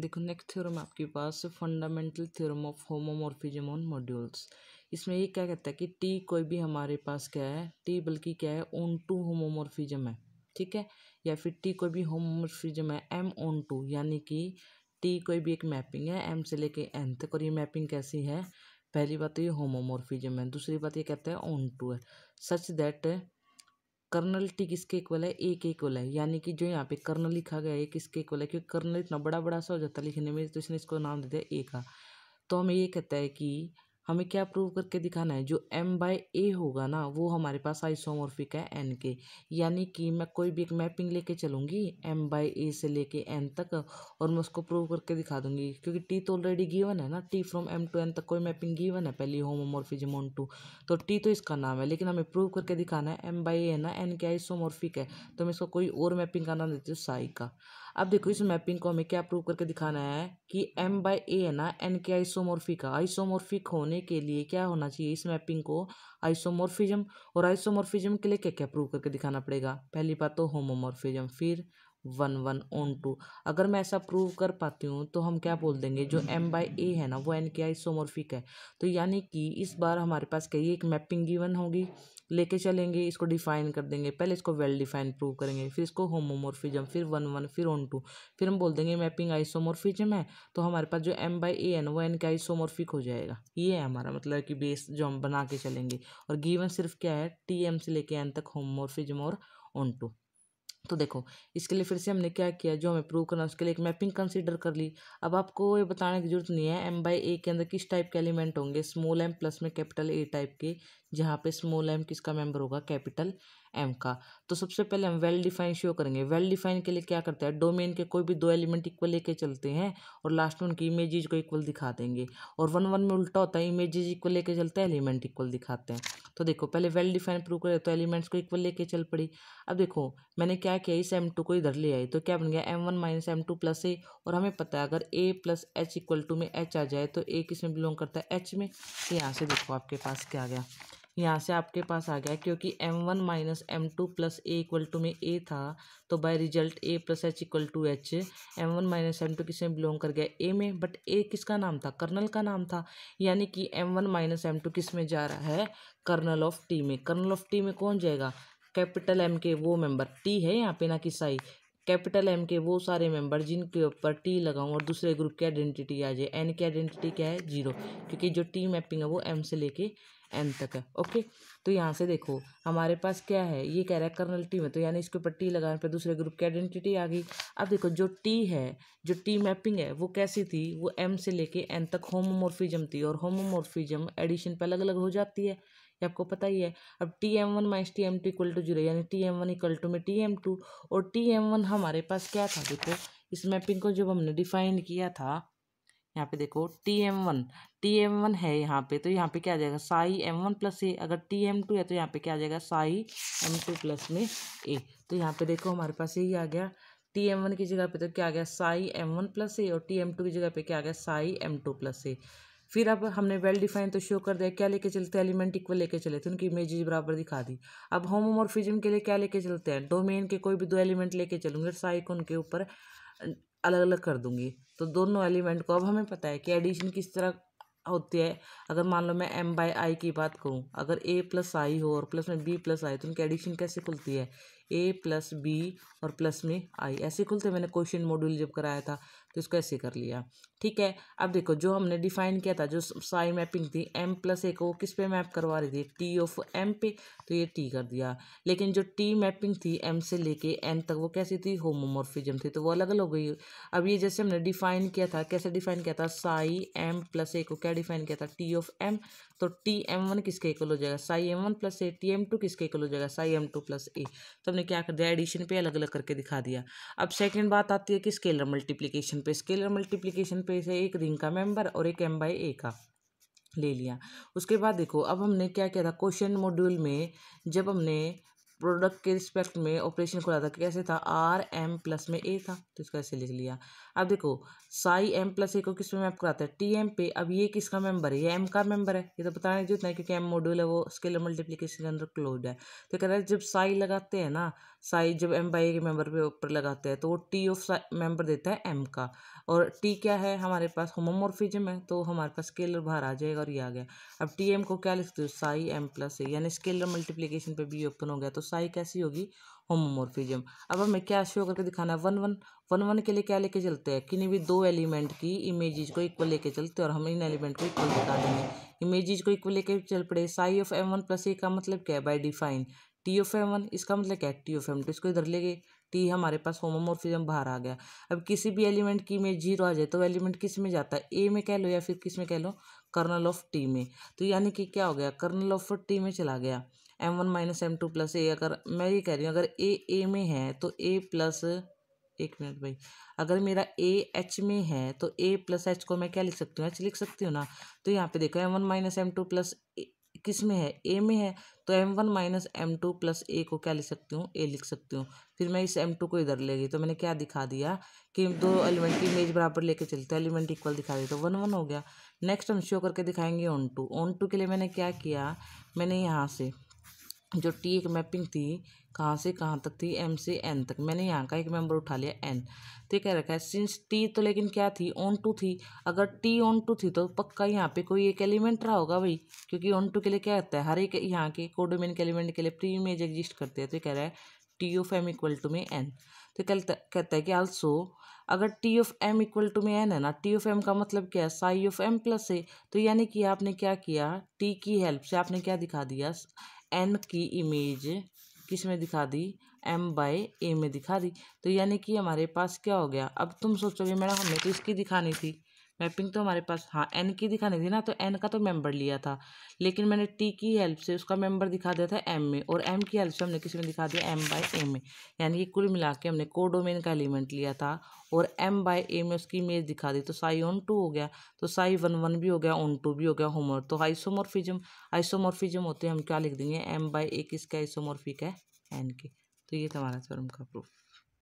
देखो next theorem आपके पास fundamental theorem of homomorphism on modules इसमें ये क्या कहता है कि टी कोई भी हमारे पास क्या है टी बल्कि क्या है ओन टू होमोमोरफिजम है ठीक है या फिर टी कोई भी होमोमोरफिजम है एम ओन टू यानी कि टी कोई भी एक मैपिंग है एम से लेके एन तक और ये मैपिंग कैसी है पहली बात तो ये होमोमोरफिजम है दूसरी बात ये कहता है ओन टू है सच दैट कर्नल टी किसके इक्वल है ए के इक्वल है यानी कि जो यहाँ पे कर्नल लिखा गया है किसके इक्वल है क्योंकि कर्नल इतना बड़ा बड़ा सा हो जाता है लिखने में तो इसने इसको नाम दे दिया ए का तो हम ये कहते हैं कि हमें क्या प्रूव करके दिखाना है जो एम बाई ए होगा ना वो हमारे पास आइसोमॉर्फिक है एन के यानी कि मैं कोई भी एक मैपिंग लेके चलूँगी एम बाई ए से लेके एन तक और मैं उसको प्रूव करके दिखा दूँगी क्योंकि टी तो ऑलरेडी गिवन है ना T from M to N तक कोई मैपिंग गिवन है पहली होमोमॉर्फिज्म ऑन टू तो टी तो इसका नाम है लेकिन हमें प्रूव करके दिखाना है एम बाई ए ना एन के आइसोमॉर्फिक है तो मैं इसको कोई और मैपिंग का नाम देती हूँ साई का अब देखो इस मैपिंग को हमें क्या प्रूव करके दिखाना है कि एम बाई ए है ना एन के आइसोमोर्फिक आइसोमोर्फिक होने के लिए क्या होना चाहिए इस मैपिंग को आइसोमोर्फिज्म और आइसोमोर्फिज्म के लिए क्या क्या प्रूव करके दिखाना पड़ेगा पहली बात तो होमोमोर्फिज्म फिर वन वन ओन टू अगर मैं ऐसा प्रूव कर पाती हूँ तो हम क्या बोल देंगे जो एम बाई ए है ना वो एन के आई सोमोरफिक है तो यानी कि इस बार हमारे पास कही एक मैपिंग गिवन होगी लेके चलेंगे इसको डिफाइन कर देंगे पहले इसको वेल डिफाइन प्रूव करेंगे फिर इसको होमोमोरफिजम फिर वन वन फिर ओन टू फिर हम बोल देंगे मैपिंग आइसोमोरफिजम है तो हमारे पास जो एम बाई ए एन वो एन के आइसोमोर्फिक हो जाएगा ये है हमारा मतलब कि बेस जो हम बना के चलेंगे और गीवन सिर्फ क्या है टी एम से लेके एन तक होमोमोरफिजम और ओन टू तो देखो इसके लिए फिर से हमने क्या किया जो हमें प्रूव करना उसके लिए एक मैपिंग कंसीडर कर ली अब आपको ये बताने की जरूरत नहीं है एम बाई ए के अंदर किस टाइप के एलिमेंट होंगे स्मॉल एम प्लस में कैपिटल ए टाइप के जहाँ पे स्मॉल एम किसका मेंबर होगा कैपिटल एम का तो सबसे पहले हम वेल डिफाइन शो करेंगे वेल डिफाइन के लिए क्या करते हैं डोमेन के कोई भी दो एलिमेंट इक्वल लेके चलते हैं और लास्ट में उनकी इमेजेज को इक्वल दिखा देंगे और वन वन में उल्टा होता है इमेजेज इक्वल लेके चलते हैं एलिमेंट इक्वल दिखाते हैं तो देखो पहले वेल डिफाइन प्रूव करें तो एलिमेंट्स को इक्वल लेके चल पड़ी अब देखो मैंने क्या किया इस एम टू को इधर ले आई तो क्या बन गया M one minus M two plus A और हमें पता है अगर A plus H equal to में एच आ जाए तो ए किस में बिलोंग करता है एच में तो यहाँ से देखो आपके पास क्या आ गया यहाँ से आपके पास आ गया क्योंकि M one minus M two plus A equal to में ए था तो by result A plus H equal to H M one minus M two किसमें बिलोंग कर गया ए में बट ए किसका नाम था कर्नल का नाम था यानी कि M one minus M two किस में जा रहा है कर्नल ऑफ टी में कर्नल ऑफ टी में कौन जाएगा कैपिटल एम के वो मेंबर टी है यहाँ पे ना कि साई कैपिटल एम के वो सारे मेंबर जिनके ऊपर टी लगाऊं और दूसरे ग्रुप की आइडेंटिटी आ जाए एन की आइडेंटिटी क्या है जीरो क्योंकि जो टी मैपिंग है वो एम से लेके एन तक है ओके तो यहाँ से देखो हमारे पास क्या है ये कह रहा है कर्नल टी में तो यानी इसके ऊपर टी लगाने पर दूसरे ग्रुप की आइडेंटिटी आ गई अब देखो जो टी है जो टी मैपिंग है वो कैसी थी वो एम से लेके एन तक होमोमोर्फिज्म थी और होमोमोर्फिज्म एडिशन पर अलग अलग हो जाती है ये आपको पता ही है अब T M one minus T M two equal to zero यानी T M one equal to में टी एम टू और टी एम वन हमारे पास क्या था देखो इस मैपिंग को जब हमने डिफाइन किया था यहाँ पे देखो T M one T M one है यहाँ पे तो यहाँ पे क्या आ जाएगा psi M one plus A अगर टी एम टू है तो यहाँ पे क्या आ जाएगा साई एम टू प्लस में ए तो यहाँ पे देखो हमारे पास यही आ गया टी एम वन की जगह पे तो क्या आ गया psi M one plus A और टी एम टू की जगह पे क्या आ गया psi M two plus A फिर अब हमने वेल डिफाइन तो शो कर दिया क्या लेके चलते हैं एलिमेंट इक्वल लेके चले थे उनकी इमेजेस बराबर दिखा दी अब होमोमोर्फिज्म के लिए क्या लेके चलते हैं डोमेन के कोई भी दो एलिमेंट लेके चलूंगे साई को उनके ऊपर अलग अलग कर दूंगी तो दोनों एलिमेंट को अब हमें पता है कि एडिशन किस तरह होती है अगर मान लो मैं एम बाई आई की बात करूँ अगर ए प्लस आई हो और प्लस में बी प्लस आई तो उनकी एडिशन कैसे खुलती है ए प्लस बी और प्लस में आई ऐसे खुलते मैंने क्वेश्चन मॉड्यूल जब कराया था तो इसको ऐसे कर लिया ठीक है अब देखो जो हमने डिफाइन किया था जो साई मैपिंग थी एम प्लस ए को किस पे मैप करवा रही थी टी ऑफ एम पे तो ये टी कर दिया लेकिन जो टी मैपिंग थी एम से लेके एन तक वो कैसी थी होमोमोर्फिजम थी तो वो अलग अलग हो गई अब ये जैसे हमने डिफाइन किया था कैसे डिफाइन किया था साई एम प्लस ए को क्या डिफाइन किया था टी ऑफ एम तो टी एम वन किसके इक्वल हो जाएगा psi M one plus A T M two किसके इक्वल हो जाएगा psi M two plus A तो ने क्या कर दिया एडिशन पे अलग अलग करके दिखा दिया अब सेकंड बात आती है कि स्केलर मल्टीप्लिकेशन पे स्केलर मल्टीप्लिकेशन पे से एक रिंग का मेंबर और एक एम बाई ए का ले लिया उसके बाद देखो अब हमने क्या किया था क्वेश्चन मॉड्यूल में जब हमने प्रोडक्ट के रिस्पेक्ट में ऑपरेशन खुला था कैसे था आर एम प्लस में ए था तो इसको ऐसे लिख लिया अब देखो साई एम प्लस ए को किस में मैप कराता है टी एम पे अब ये किसका मेंबर है ये एम का मेंबर है ये तो बताने नहीं जितना है क्योंकि एम मॉड्यूल है वो स्केलर मल्टीप्लीकेशन के अंदर क्लोज है तो कह रहा है जब साई लगाते हैं ना साइज जब एम बाई के मेंबर पे ऊपर लगाते हैं तो वो टी ऑफ मेंबर देता है एम का और टी क्या है हमारे पास होमोमोर्फिजम है तो हमारे पास स्केलर बाहर आ जाएगा और ये आ गया अब टी एम को क्या लिखते हो साई एम प्लस ए यानी स्केलर मल्टीप्लीकेशन पे भी ओपन हो गया तो साई कैसी होगी होमोमोर्फिजम अब हमें क्या शो करके दिखाना है वन वन वन वन के लिए क्या लेके चलते हैं किन्हीं भी दो एलिमेंट की इमेजेज को इक्वल लेके चलते हैं और हम इन एलिमेंट को इक्वल दिखा देंगे इमेजेज को इक्वल लेके चल पड़े psi of M one plus A का मतलब क्या है by define T of M one इसका मतलब क्या है टी ऑफ एम टू इसको इधर ले गए टी हमारे पास होमोमोर्फिज्म बाहर आ गया अब किसी भी एलिमेंट की में जीरो आ जाए तो एलिमेंट किस में जाता है ए में कह लो या फिर किस में कह लो कर्नल ऑफ टी में तो यानी कि क्या हो गया कर्नल ऑफ टी में चला गया M one minus M two plus A अगर मैं ये कह रही हूँ अगर ए ए में है तो ए प्लस एक मिनट भाई अगर मेरा ए एच में है तो ए प्लस एच को मैं क्या लिख सकती हूँ एच लिख सकती हूँ ना तो यहाँ पे देखो M one minus M two plus किस में है ए में है तो M one minus M two plus A को क्या लिख सकती हूँ ए लिख सकती हूँ फिर मैं इस एम टू को इधर ले गई तो मैंने क्या दिखा दिया कि दो एलिमेंट की इमेज बराबर लेके चलते हैं एलिमेंट इक्वल दिखा दिया तो वन वन हो गया नेक्स्ट हम शो करके दिखाएंगे ओन टू ओन टू के लिए मैंने क्या किया मैंने यहाँ से जो टी एक मैपिंग थी कहाँ से कहाँ तक थी एम से एन तक मैंने यहाँ का एक मेंबर उठा लिया एन तो कह रखा है सिंस टी तो लेकिन क्या थी ऑन टू थी अगर टी ऑन टू थी तो पक्का यहाँ पे कोई एक एलिमेंट रहा होगा भाई क्योंकि ऑन टू के लिए क्या होता है हर एक यहाँ के कोडोमेन के एलिमेंट के लिए प्री इमेज एग्जिस्ट करते हैं तो कह रहा है T of M equal to में एन तो कहता है कि आल्सो अगर T of M equal to में एन है ना टी ऑफ एम का मतलब क्या है psi of M plus A तो यानी कि आपने क्या किया टी की हेल्प से आपने क्या दिखा दिया एन की इमेज किस में दिखा दी एम बाई ए में दिखा दी तो यानी कि हमारे पास क्या हो गया अब तुम सोचोगे मैडम हमें तो इसकी दिखानी थी मैपिंग तो हमारे पास हाँ एन की दिखाने थी ना तो एन का तो मेंबर लिया था लेकिन मैंने टी की हेल्प से उसका मेंबर दिखा दिया था एम में और एम की हेल्प से हमने किसी में दिखा दिया एम बाई ए में यानी कि कुल मिला के हमने कोडोमेन का एलिमेंट लिया था और एम बाई ए में उसकी इमेज दिखा दी तो साई ऑन टू हो गया तो साई वन वन भी हो गया ऑन टू भी हो गया होमर तो आइसोमोरफिजम आइसोमोरफिजम होते हैं हम क्या लिख देंगे एम बाई ए किसका आइसोमॉर्फिक है एन के तो ये तुम्हारा स्वर्म का प्रूफ